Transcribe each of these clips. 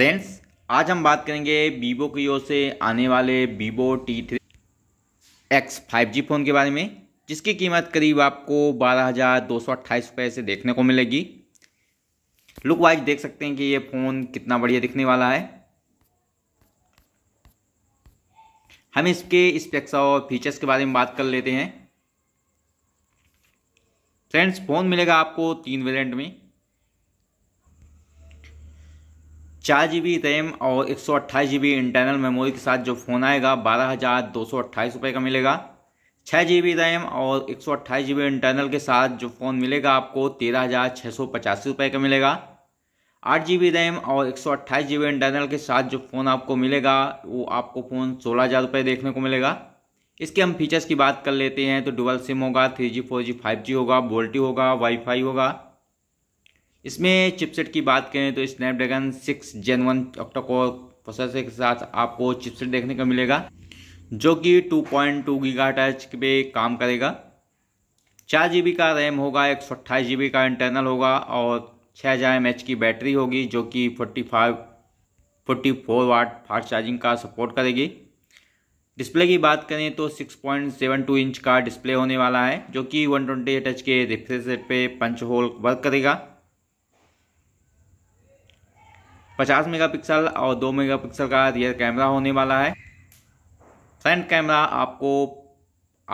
friends आज हम बात करेंगे वीवो की ओर से आने वाले Vivo T three X five G phone के बारे में जिसकी कीमत करीब आपको बारह हज़ार दो सौ अट्ठाईस रुपये से देखने को मिलेगी लुक वाइज देख सकते हैं कि ये फ़ोन कितना बढ़िया दिखने वाला है हम इसके स्पेक्स और फीचर्स के बारे में बात कर लेते हैं फ्रेंड्स फ़ोन मिलेगा आपको तीन वेरिएंट में चार जी बी रैम और एक सौ अट्ठाईस जी बी इंटरनल मेमोरी के साथ जो फ़ोन आएगा बारह हज़ार दो सौ अट्ठाईस रुपये का मिलेगा छः जी बी रैम और एक सौ अट्ठाईस जी बी इंटरनल के साथ जो फ़ोन मिलेगा आपको तेरह हज़ार छः सौ पचासी रुपये का मिलेगा आठ जी बी रैम और एक सौ अट्ठाईस जी बी इंटरनल के साथ जो फ़ोन आपको मिलेगा वो आपको फ़ोन सोलह हज़ार रुपये देखने को मिलेगा इसके हम फीचर्स की बात कर लेते हैं तो डुबल सिम होगा three G four G five G होगा वोल्टी होगा वाईफाई होगा इसमें चिपसेट की बात करें तो Snapdragon six gen one octacore processor के साथ आपको चिपसेट देखने को मिलेगा जो कि 2.2 पॉइंट टू गीगा टच पे काम करेगा चार जी बी का रैम होगा एक सौ अट्ठाईस जी बी का इंटरनल होगा और छः हज़ार एम एच की बैटरी होगी जो कि forty five forty four watt fast charging का सपोर्ट करेगी डिस्प्ले की बात करें तो 6.72 इंच का डिस्प्ले होने वाला है जो कि 128 एच के रिफ्रेश रेट पे पंच होल वर्क करेगा मेगा पिक्सल और मेगा पिक्सल का रियर कैमरा होने वाला है फ्रंट कैमरा आपको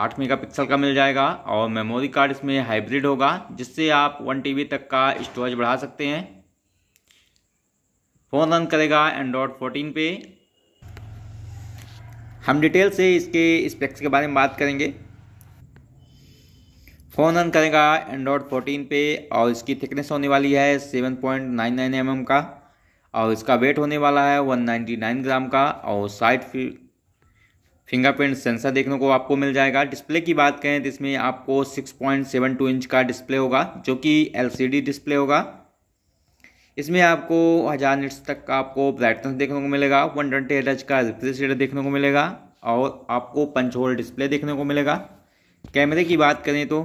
8 मेगापिक्सल का मिल जाएगा और मेमोरी कार्ड इसमें हाइब्रिड होगा जिससे आप 1 टीबी तक का स्टोरेज बढ़ा सकते हैं फ़ोन रन करेगा एंड्रॉयड 14 पे हम डिटेल से इसके स्पेक्स के बारे में बात करेंगे फ़ोन रन करेगा एंड्रॉयड 14 पे और इसकी थिकनेस होने वाली है 7.99 पॉइंट mm का और इसका वेट होने वाला है 199 ग्राम का और साइड फिंगरप्रिंट सेंसर देखने को आपको मिल जाएगा डिस्प्ले की बात करें तो इसमें आपको 6.72 इंच का डिस्प्ले होगा जो कि एलसीडी डिस्प्ले होगा इसमें आपको हज़ार निट्स तक का आपको ब्राइटनेस देखने को मिलेगा वन ट्वेंटी का रिफ्रेश रेट देखने को मिलेगा और आपको पंच होल डिस्प्ले देखने को मिलेगा कैमरे की बात करें तो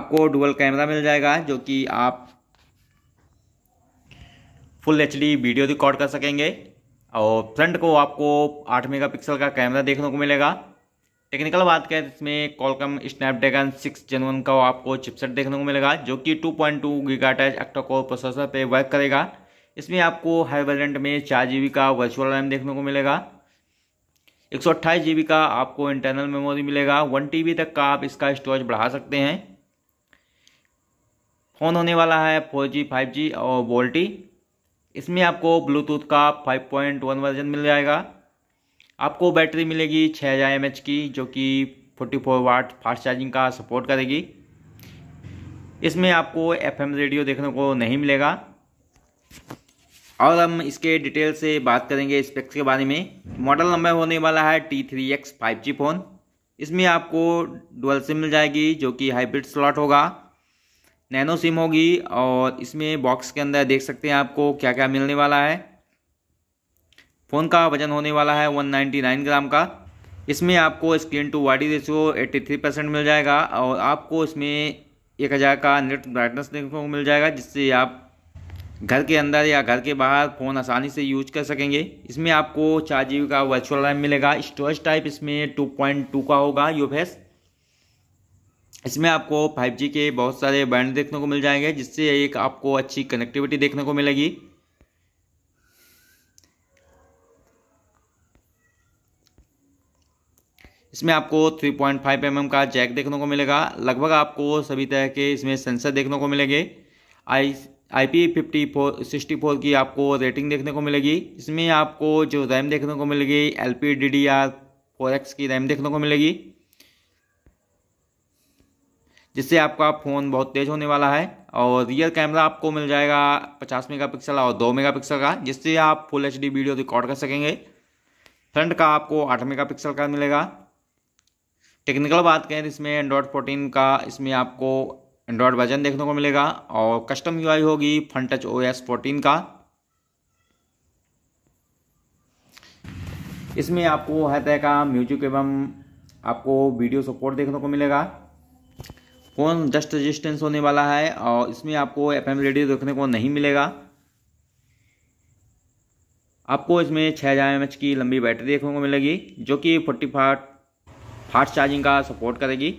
आपको डुअल कैमरा मिल जाएगा जो कि आप फुल एच वीडियो रिकॉर्ड कर सकेंगे और फ्रंट को आपको 8 मेगापिक्सल का कैमरा देखने को मिलेगा टेक्निकल बात करें तो इसमें Qualcomm Snapdragon six gen one का आपको चिपसेट देखने को मिलेगा जो कि 2.2 point two gigahertz octacore processor पे वर्क करेगा इसमें आपको हाई वेरियंट में चार जी का वर्चुअल रैम देखने को मिलेगा एक सौ का आपको इंटरनल मेमोरी मिलेगा वन टी तक का आप इसका स्टोरेज बढ़ा सकते हैं फ़ोन होने वाला है फोर जी फाइव जी और वोल्टी इसमें आपको ब्लूटूथ का 5.1 वर्जन मिल जाएगा आपको बैटरी मिलेगी छः हज़ार एम की जो कि 44 वाट फास्ट चार्जिंग का सपोर्ट करेगी इसमें आपको एफएम रेडियो देखने को नहीं मिलेगा और हम इसके डिटेल से बात करेंगे स्पेक्स के बारे में मॉडल नंबर होने वाला है T three X five G phone इसमें आपको डुअल सिम मिल जाएगी जो कि हाइब्रिड स्लॉट होगा नैनो सिम होगी और इसमें बॉक्स के अंदर देख सकते हैं आपको क्या क्या मिलने वाला है फ़ोन का वजन होने वाला है 199 ग्राम का इसमें आपको screen to body ratio 83 percent मिल जाएगा और आपको इसमें 1000 का नेट ब्राइटनेस देखने को मिल जाएगा जिससे आप घर के अंदर या घर के बाहर फ़ोन आसानी से यूज कर सकेंगे इसमें आपको चार जी का वर्चुअल रैम मिलेगा स्टोरेज टाइप इसमें टू का होगा यूफेस इसमें आपको 5G के बहुत सारे बैंड देखने को मिल जाएंगे जिससे एक आपको अच्छी कनेक्टिविटी देखने को मिलेगी इसमें आपको 3.5 पॉइंट mm का जैक देखने को मिलेगा लगभग आपको सभी तरह के इसमें सेंसर देखने को मिलेंगे I I P fifty four sixty four की आपको रेटिंग देखने को मिलेगी इसमें आपको जो रैम देखने को मिलेगी L P D D R four X की रैम देखने को मिलेगी जिससे आपका फ़ोन बहुत तेज़ होने वाला है और रियर कैमरा आपको मिल जाएगा 50 मेगापिक्सल और 2 मेगापिक्सल का जिससे आप फुल एच वीडियो रिकॉर्ड कर सकेंगे फ्रंट का आपको 8 मेगापिक्सल का मिलेगा टेक्निकल बात करें तो इसमें एंड्रॉयड फोर्टीन का इसमें आपको एंड्रॉयड वर्जन देखने को मिलेगा और कस्टम आई होगी front touch O S fourteen का इसमें आपको हर तरह का म्यूजिक एवं आपको वीडियो सपोर्ट देखने को मिलेगा कौन डस्ट रेजिस्टेंस होने वाला है और इसमें आपको एफ एम रेडियो देखने को नहीं मिलेगा आपको इसमें छः हज़ार एम एच की लंबी बैटरी देखने को मिलेगी जो कि फोर्टी फास्ट चार्जिंग का सपोर्ट करेगी